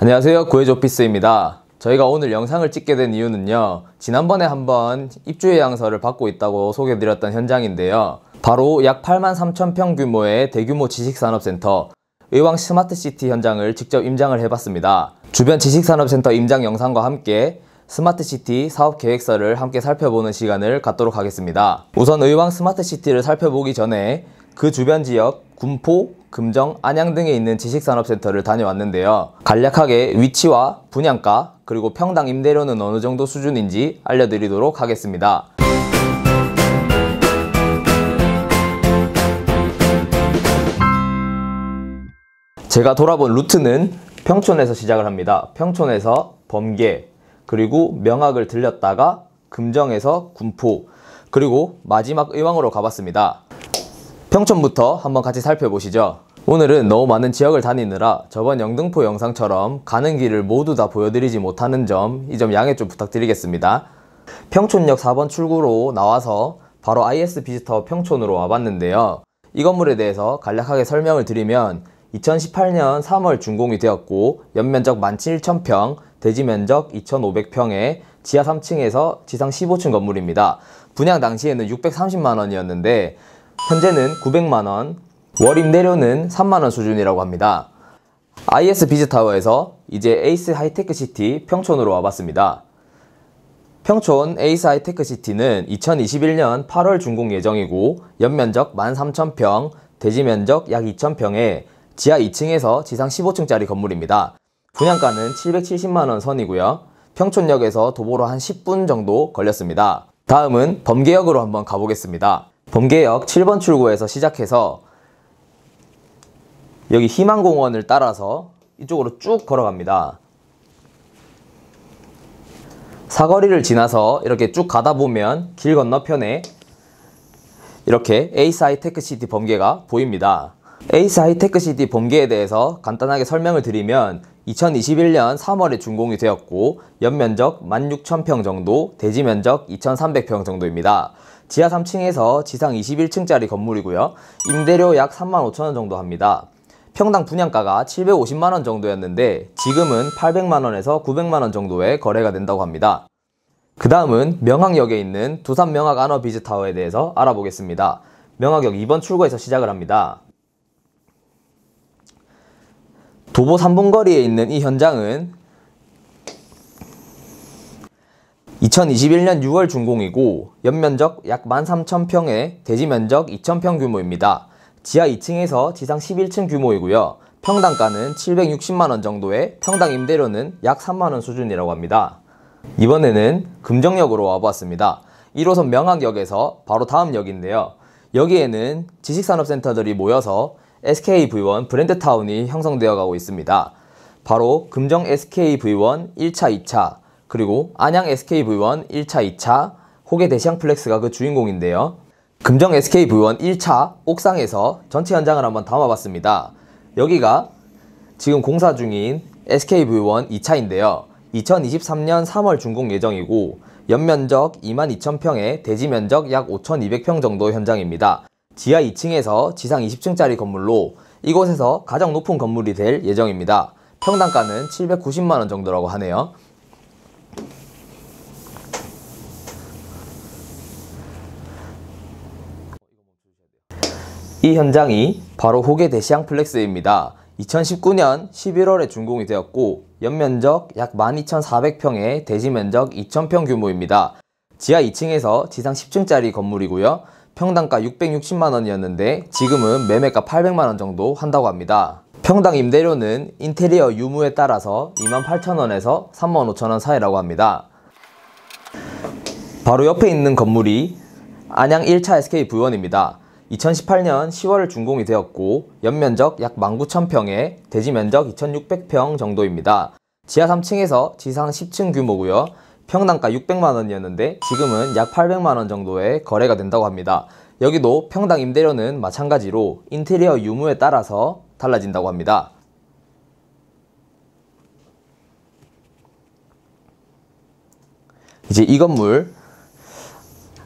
안녕하세요 구해조피스입니다 저희가 오늘 영상을 찍게 된 이유는요 지난번에 한번 입주예양서를 받고 있다고 소개드렸던 해 현장인데요 바로 약 8만 3천 평 규모의 대규모 지식산업센터 의왕 스마트시티 현장을 직접 임장을 해봤습니다 주변 지식산업센터 임장 영상과 함께 스마트시티 사업계획서를 함께 살펴보는 시간을 갖도록 하겠습니다 우선 의왕 스마트시티를 살펴보기 전에 그 주변 지역 군포, 금정, 안양 등에 있는 지식산업센터를 다녀왔는데요. 간략하게 위치와 분양가, 그리고 평당 임대료는 어느 정도 수준인지 알려드리도록 하겠습니다. 제가 돌아본 루트는 평촌에서 시작을 합니다. 평촌에서 범계, 그리고 명학을 들렸다가 금정에서 군포, 그리고 마지막 의왕으로 가봤습니다. 평촌부터 한번 같이 살펴보시죠. 오늘은 너무 많은 지역을 다니느라 저번 영등포 영상처럼 가는 길을 모두 다 보여드리지 못하는 점 이 점 양해 좀 부탁드리겠습니다. 평촌역 4번 출구로 나와서 바로 IS 비지터 평촌으로 와봤는데요. 이 건물에 대해서 간략하게 설명을 드리면 2018년 3월 준공이 되었고 연면적 17,000평, 대지면적 2,500평에 지하 3층에서 지상 15층 건물입니다. 분양 당시에는 630만원이었는데 현재는 900만원, 월 임대료는 3만원 수준이라고 합니다. IS 비즈타워에서 이제 에이스 하이테크 시티 평촌으로 와봤습니다. 평촌 에이스 하이테크 시티는 2021년 8월 준공 예정이고 연면적 13,000평, 대지면적 약 2,000평에 지하 2층에서 지상 15층짜리 건물입니다. 분양가는 770만원 선이고요. 평촌역에서 도보로 한 10분 정도 걸렸습니다. 다음은 범계역으로 한번 가보겠습니다. 범계역 7번 출구에서 시작해서 여기 희망공원을 따라서 이쪽으로 쭉 걸어갑니다. 사거리를 지나서 이렇게 쭉 가다 보면 길 건너편에 이렇게 에이스 하이테크시티 범계가 보입니다. 에이스 하이테크시티 범계에 대해서 간단하게 설명을 드리면 2021년 3월에 준공이 되었고 연면적 16,000평 정도, 대지면적 2,300평 정도입니다. 지하 3층에서 지상 21층짜리 건물이고요. 임대료 약 3만 5천원 정도 합니다. 평당 분양가가 750만원 정도였는데 지금은 800만원에서 900만원 정도의 거래가 된다고 합니다. 그 다음은 명학역에 있는 두산 명학 아너 비즈타워에 대해서 알아보겠습니다. 명학역 2번 출구에서 시작을 합니다. 도보 3분 거리에 있는 이 현장은 2021년 6월 준공이고 연면적 약 13,000평에 대지면적 2,000평 규모입니다. 지하 2층에서 지상 11층 규모이고요. 평당가는 760만원 정도에 평당 임대료는 약 3만원 수준이라고 합니다. 이번에는 금정역으로 와보았습니다 1호선 명학역에서 바로 다음 역인데요. 여기에는 지식산업센터들이 모여서 SKV1 브랜드타운이 형성되어 가고 있습니다. 바로 금정 SKV1 1차, 2차, 그리고 안양 s k 부 v 원 1차 2차 호계 대시앙 플렉스가 그 주인공인데요. 금정 s k 부 v 원 1차 옥상에서 전체 현장을 한번 담아봤습니다. 여기가 지금 공사 중인 s k 부 v 원 2차인데요. 2023년 3월 준공 예정이고 연면적 22,000평에 대지 면적 약 5,200평 정도 현장입니다. 지하 2층에서 지상 20층짜리 건물로 이곳에서 가장 높은 건물이 될 예정입니다. 평당가는 790만원 정도라고 하네요. 이 현장이 바로 호계 대시양 플렉스입니다. 2019년 11월에 준공이 되었고 연면적 약 12,400평에 대지면적 2,000평 규모입니다. 지하 2층에서 지상 10층짜리 건물이고요. 평당가 660만원이었는데 지금은 매매가 800만원 정도 한다고 합니다. 평당 임대료는 인테리어 유무에 따라서 28,000원에서 35,000원 사이라고 합니다. 바로 옆에 있는 건물이 안양 1차 SK 부원입니다. 2018년 10월 준공이 되었고 연면적 약 19,000평에 대지 면적 2,600평 정도입니다. 지하 3층에서 지상 10층 규모고요. 평당가 600만원이었는데 지금은 약 800만원 정도의 거래가 된다고 합니다. 여기도 평당 임대료는 마찬가지로 인테리어 유무에 따라서 달라진다고 합니다. 이제 이 건물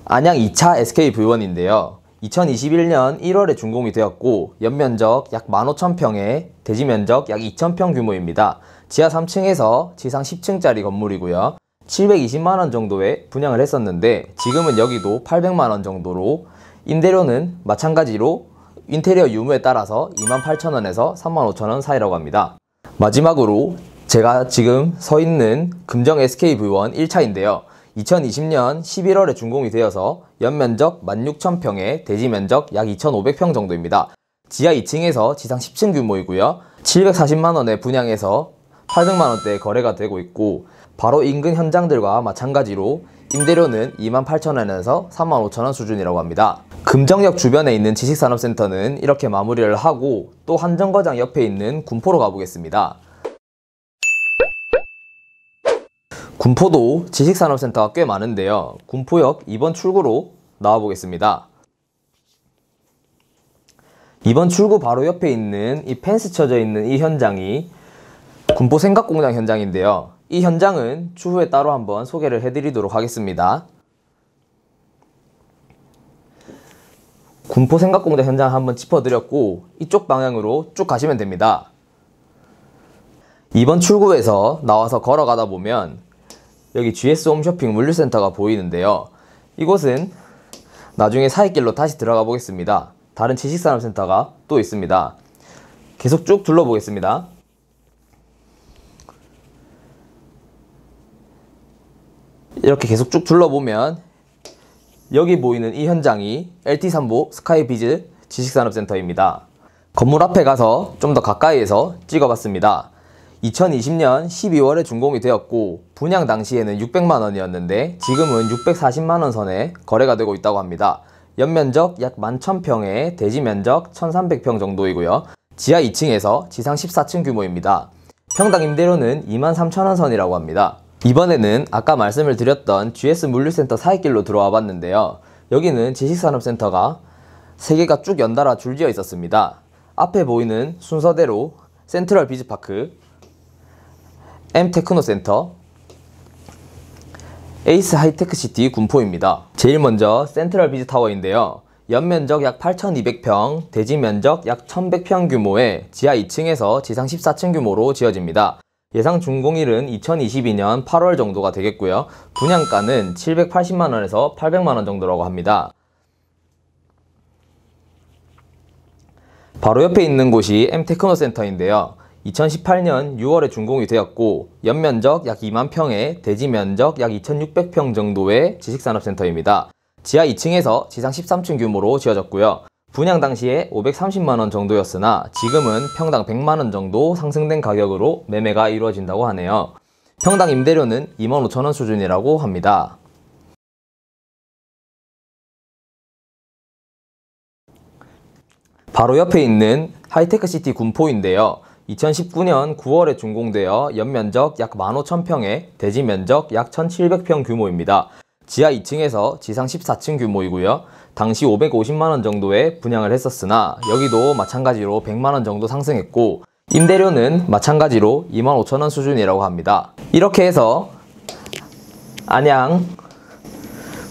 안양 2차 s k 부 v 원인데요 2021년 1월에 준공이 되었고 연면적 약 15,000평에 대지면적 약 2,000평 규모입니다. 지하 3층에서 지상 10층짜리 건물이고요. 720만원 정도에 분양을 했었는데 지금은 여기도 800만원 정도로 임대료는 마찬가지로 인테리어 유무에 따라서 28,000원에서 35,000원 사이라고 합니다. 마지막으로 제가 지금 서 있는 금정 SKV1 1차인데요. 2020년 11월에 준공이 되어서 연면적 16,000평에 대지면적 약 2,500평 정도입니다. 지하 2층에서 지상 10층 규모이고요. 740만원에 분양해서 800만원대에 거래가 되고 있고 바로 인근 현장들과 마찬가지로 임대료는 28,000원에서 35,000원 수준이라고 합니다. 금정역 주변에 있는 지식산업센터는 이렇게 마무리를 하고 또 한정거장 옆에 있는 군포로 가보겠습니다. 군포도 지식산업센터가 꽤 많은데요. 군포역 2번 출구로 나와보겠습니다. 2번 출구 바로 옆에 있는 이 펜스 쳐져 있는 이 현장이 군포 생각공장 현장인데요. 이 현장은 추후에 따로 한번 소개를 해드리도록 하겠습니다. 군포 생각공장 현장 한번 짚어드렸고 이쪽 방향으로 쭉 가시면 됩니다. 이번 출구에서 나와서 걸어가다 보면 여기 GS 홈쇼핑 물류센터가 보이는데요. 이곳은 나중에 사이길로 다시 들어가 보겠습니다. 다른 지식산업센터가 또 있습니다. 계속 쭉 둘러보겠습니다. 이렇게 계속 쭉 둘러보면 여기 보이는 이 현장이 LT3보 스카이비즈 지식산업센터입니다. 건물 앞에 가서 좀 더 가까이에서 찍어봤습니다. 2020년 12월에 준공이 되었고 분양 당시에는 600만원이었는데 지금은 640만원 선에 거래가 되고 있다고 합니다. 연면적 약 11,000평에 대지면적 1,300평 정도이고요. 지하 2층에서 지상 14층 규모입니다. 평당 임대료는 23,000원 선이라고 합니다. 이번에는 아까 말씀을 드렸던 GS 물류센터 사이길로 들어와 봤는데요. 여기는 지식산업센터가 3개가 쭉 연달아 줄지어 있었습니다. 앞에 보이는 순서대로 센트럴 비즈파크, M 테크노센터 에이스 하이테크 시티 군포입니다. 제일 먼저 센트럴 비즈 타워인데요. 연면적 약 8,200평, 대지 면적 약 1,100평 규모의 지하 2층에서 지상 14층 규모로 지어집니다. 예상 준공일은 2022년 8월 정도가 되겠고요. 분양가는 780만원에서 800만원 정도라고 합니다. 바로 옆에 있는 곳이 M테크노센터인데요. 2018년 6월에 준공이 되었고 연면적 약 2만 평에 대지 면적 약 2,600평 정도의 지식산업센터입니다. 지하 2층에서 지상 13층 규모로 지어졌고요. 분양 당시에 530만원 정도였으나 지금은 평당 100만원 정도 상승된 가격으로 매매가 이루어진다고 하네요. 평당 임대료는 25,000원 수준이라고 합니다. 바로 옆에 있는 하이테크시티 군포인데요. 2019년 9월에 준공되어 연면적 약 15,000평에 대지면적 약 1,700평 규모입니다. 지하 2층에서 지상 14층 규모이고요. 당시 550만원 정도에 분양을 했었으나 여기도 마찬가지로 100만원 정도 상승했고 임대료는 마찬가지로 25,000원 수준이라고 합니다. 이렇게 해서 안양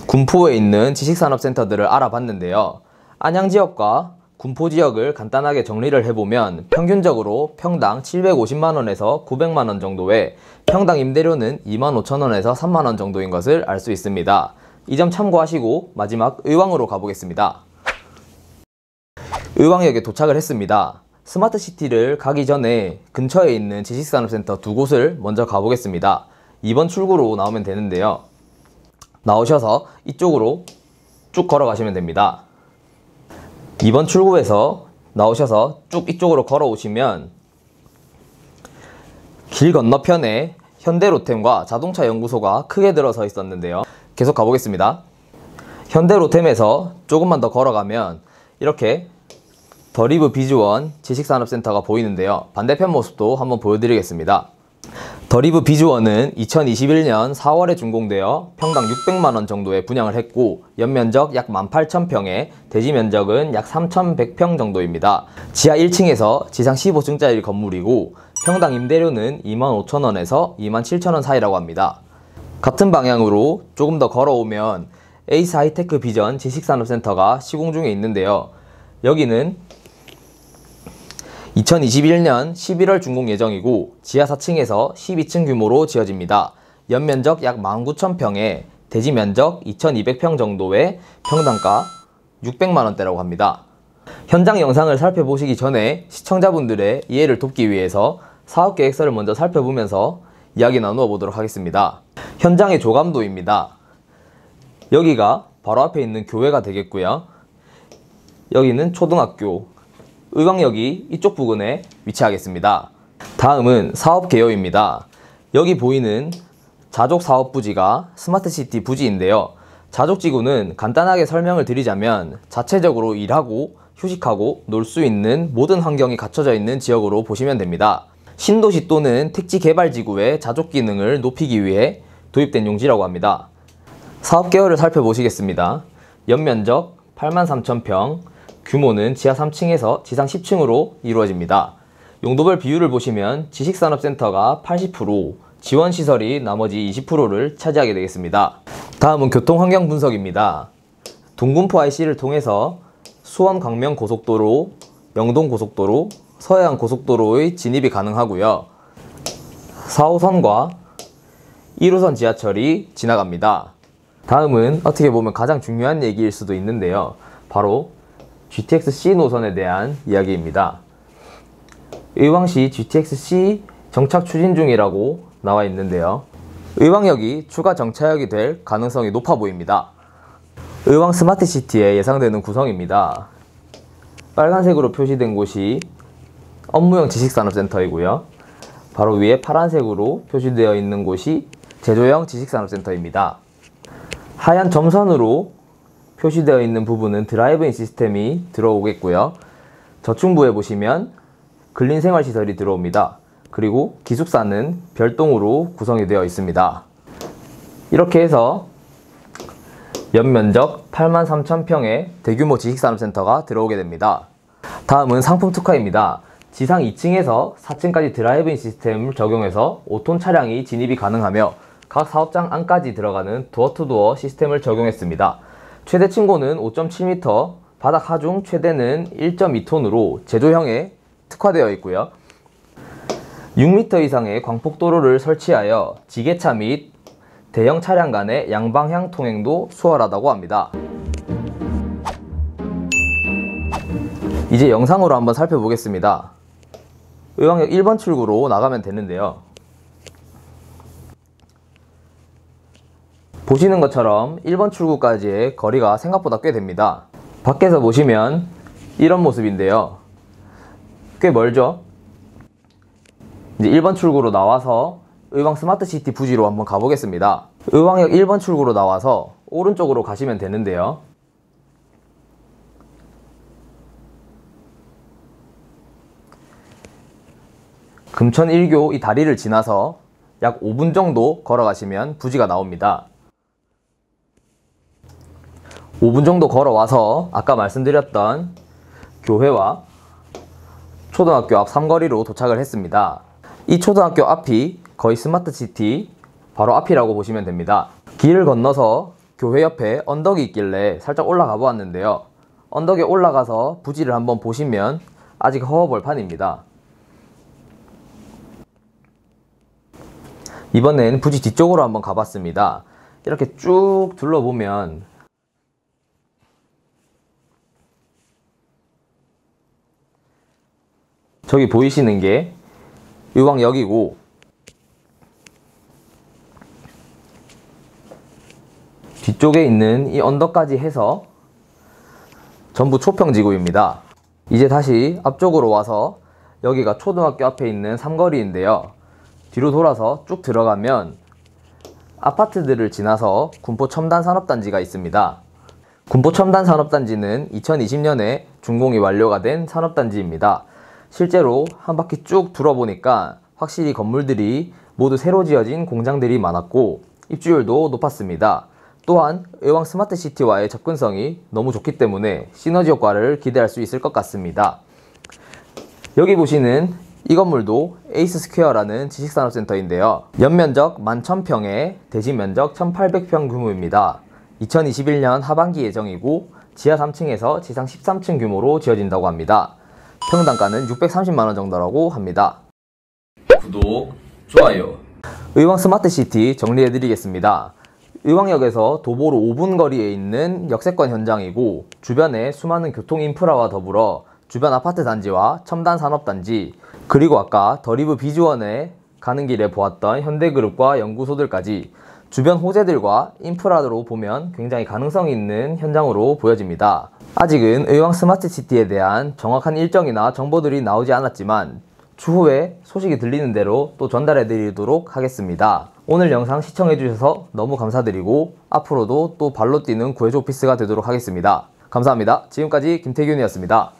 군포에 있는 지식산업센터들을 알아봤는데요. 안양 지역과 군포지역을 간단하게 정리를 해보면 평균적으로 평당 750만원에서 900만원 정도에 평당 임대료는 2 5 0 0 0원에서 3만원 정도인 것을 알 수 있습니다. 이 점 참고하시고 마지막 의왕으로 가보겠습니다. 의왕역에 도착을 했습니다. 스마트시티를 가기 전에 근처에 있는 지식산업센터 두 곳을 먼저 가보겠습니다. 2번 출구로 나오면 되는데요. 나오셔서 이쪽으로 쭉 걸어가시면 됩니다. 2번 출구에서 나오셔서 쭉 이쪽으로 걸어오시면 길 건너편에 현대로템과 자동차 연구소가 크게 들어서 있었는데요. 계속 가보겠습니다. 현대로템에서 조금만 더 걸어가면 이렇게 더리브 비즈원 지식산업센터가 보이는데요. 반대편 모습도 한번 보여드리겠습니다. 더리브 비주어는 2021년 4월에 준공되어 평당 600만원 정도에 분양을 했고 연면적 약 18,000평에 대지 면적은 약 3,100평 정도입니다. 지하 1층에서 지상 15층짜리 건물이고 평당 임대료는 25,000원에서 27,000원 사이라고 합니다. 같은 방향으로 조금 더 걸어오면 에이스 하이테크 비전 지식산업센터가 시공 중에 있는데요. 여기는 2021년 11월 준공 예정이고 지하 4층에서 12층 규모로 지어집니다. 연면적 약 19,000평에 대지 면적 2,200평 정도에 평당가 600만원대라고 합니다. 현장 영상을 살펴보시기 전에 시청자분들의 이해를 돕기 위해서 사업계획서를 먼저 살펴보면서 이야기 나누어 보도록 하겠습니다. 현장의 조감도입니다. 여기가 바로 앞에 있는 교회가 되겠고요. 여기는 초등학교, 의광역이 이쪽 부근에 위치하겠습니다. 다음은 사업 개요입니다. 여기 보이는 자족 사업 부지가 스마트시티 부지인데요. 자족지구는 간단하게 설명을 드리자면 자체적으로 일하고 휴식하고 놀 수 있는 모든 환경이 갖춰져 있는 지역으로 보시면 됩니다. 신도시 또는 택지 개발 지구의 자족 기능을 높이기 위해 도입된 용지라고 합니다. 사업 개요를 살펴보시겠습니다. 연면적 83,000평, 규모는 지하 3층에서 지상 10층으로 이루어집니다. 용도별 비율을 보시면 지식산업센터가 80%, 지원시설이 나머지 20%를 차지하게 되겠습니다. 다음은 교통환경 분석입니다. 동군포 IC를 통해서 수원 광명 고속도로, 영동 고속도로, 서해안 고속도로의 진입이 가능하고요. 4호선과 1호선 지하철이 지나갑니다. 다음은 어떻게 보면 가장 중요한 얘기일 수도 있는데요. 바로 GTX-C 노선에 대한 이야기입니다. 의왕시 GTX-C 정착 추진 중이라고 나와 있는데요. 의왕역이 추가 정차역이 될 가능성이 높아 보입니다. 의왕 스마트시티에 예상되는 구성입니다. 빨간색으로 표시된 곳이 업무용 지식산업센터이고요. 바로 위에 파란색으로 표시되어 있는 곳이 제조형 지식산업센터입니다. 하얀 점선으로 표시되어 있는 부분은 드라이브인 시스템이 들어오겠고요. 저층부에 보시면 근린생활시설이 들어옵니다. 그리고 기숙사는 별동으로 구성이 되어 있습니다. 이렇게 해서 연면적 83,000평의 대규모 지식산업센터가 들어오게 됩니다. 다음은 상품 특화입니다. 지상 2층에서 4층까지 드라이브인 시스템을 적용해서 5톤 차량이 진입이 가능하며 각 사업장 안까지 들어가는 도어투도어 시스템을 적용했습니다. 최대 층고는 5.7m, 바닥 하중 최대는 1.2톤으로 제조형에 특화되어 있고요. 6m 이상의 광폭도로를 설치하여 지게차 및 대형 차량 간의 양방향 통행도 수월하다고 합니다. 이제 영상으로 한번 살펴보겠습니다. 의왕역 1번 출구로 나가면 되는데요. 보시는 것처럼 1번 출구까지의 거리가 생각보다 꽤 됩니다. 밖에서 보시면 이런 모습인데요. 꽤 멀죠? 이제 1번 출구로 나와서 의왕 스마트시티 부지로 한번 가보겠습니다. 의왕역 1번 출구로 나와서 오른쪽으로 가시면 되는데요. 금천 1교 이 다리를 지나서 약 5분 정도 걸어가시면 부지가 나옵니다. 5분 정도 걸어와서 아까 말씀드렸던 교회와 초등학교 앞 삼거리로 도착을 했습니다. 이 초등학교 앞이 거의 스마트 시티 바로 앞이라고 보시면 됩니다. 길을 건너서 교회 옆에 언덕이 있길래 살짝 올라가 보았는데요. 언덕에 올라가서 부지를 한번 보시면 아직 허허벌 판입니다. 이번엔 부지 뒤쪽으로 한번 가봤습니다. 이렇게 쭉 둘러보면 저기 보이시는 게유광역이고 뒤쪽에 있는 이 언덕까지 해서 전부 초평지구입니다. 이제 다시 앞쪽으로 와서 여기가 초등학교 앞에 있는 삼거리인데요. 뒤로 돌아서 쭉 들어가면 아파트들을 지나서 군포 첨단 산업단지가 있습니다. 군포 첨단 산업단지는 2020년에 준공이 완료가 된 산업단지입니다. 실제로 한 바퀴 쭉 둘어보니까 확실히 건물들이 모두 새로 지어진 공장들이 많았고 입주율도 높았습니다. 또한 의왕 스마트 시티와의 접근성이 너무 좋기 때문에 시너지 효과를 기대할 수 있을 것 같습니다. 여기 보시는 이 건물도 에이스 스퀘어라는 지식산업센터인데요. 연면적 11,000평에 대지면적 1,800평 규모입니다. 2021년 하반기 예정이고 지하 3층에서 지상 13층 규모로 지어진다고 합니다. 평당가는 630만원 정도라고 합니다. 구독, 좋아요 의왕 스마트시티 정리해드리겠습니다. 의왕역에서 도보로 5분 거리에 있는 역세권 현장이고 주변에 수많은 교통 인프라와 더불어 주변 아파트 단지와 첨단 산업단지 그리고 아까 더리브 비주원에 가는 길에 보았던 현대그룹과 연구소들까지 주변 호재들과 인프라로 보면 굉장히 가능성이 있는 현장으로 보여집니다. 아직은 의왕 스마트 시티에 대한 정확한 일정이나 정보들이 나오지 않았지만 추후에 소식이 들리는 대로 또 전달해 드리도록 하겠습니다. 오늘 영상 시청해 주셔서 너무 감사드리고 앞으로도 또 발로 뛰는 구해조 오피스가 되도록 하겠습니다. 감사합니다. 지금까지 김태균이었습니다.